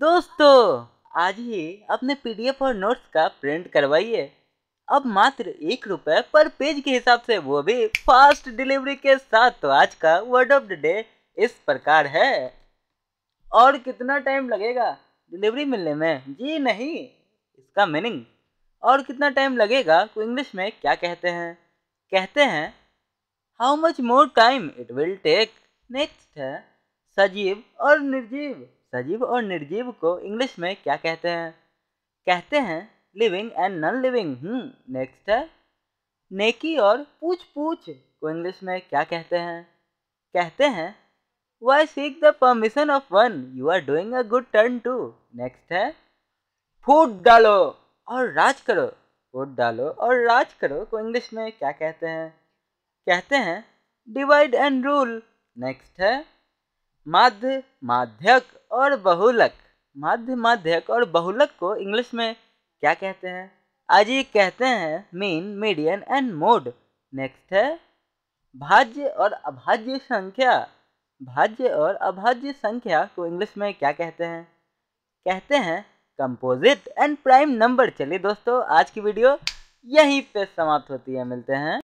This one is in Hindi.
दोस्तों आज ही अपने पीडीएफ और नोट्स का प्रिंट करवाइए अब मात्र एक रुपये पर पेज के हिसाब से वो भी फास्ट डिलीवरी के साथ तो आज का वर्ड ऑफ द डे इस प्रकार है और कितना टाइम लगेगा डिलीवरी मिलने में जी नहीं इसका मीनिंग और कितना टाइम लगेगा को इंग्लिश में क्या कहते हैं कहते हैं how much more time it will take next है सजीव और निर्जीव सजीव और निर्जीव को इंग्लिश में क्या कहते हैं कहते हैं living and non living hmm next है नेकी और पूछ पूछ को इंग्लिश में क्या कहते हैं कहते हैं why seek the permission of one you are doing a good turn to next है फूट डालो और राज करो फूट डालो और राज करो को इंग्लिश में क्या कहते हैं कहते हैं डिवाइड एंड रूल नेक्स्ट है माध्य माध्यक और बहुलक माध्य माध्यक और बहुलक को इंग्लिश में क्या कहते हैं आज ये कहते हैं mean median and mode next है भाज्य और अभाज्य संख्या भाज्य और अभाज्य संख्या को इंग्लिश में क्या कहते हैं कहते हैं कंपोजिट एंड प्राइम नंबर चलिए दोस्तों आज की वीडियो यहीं पे समाप्त होती है मिलते हैं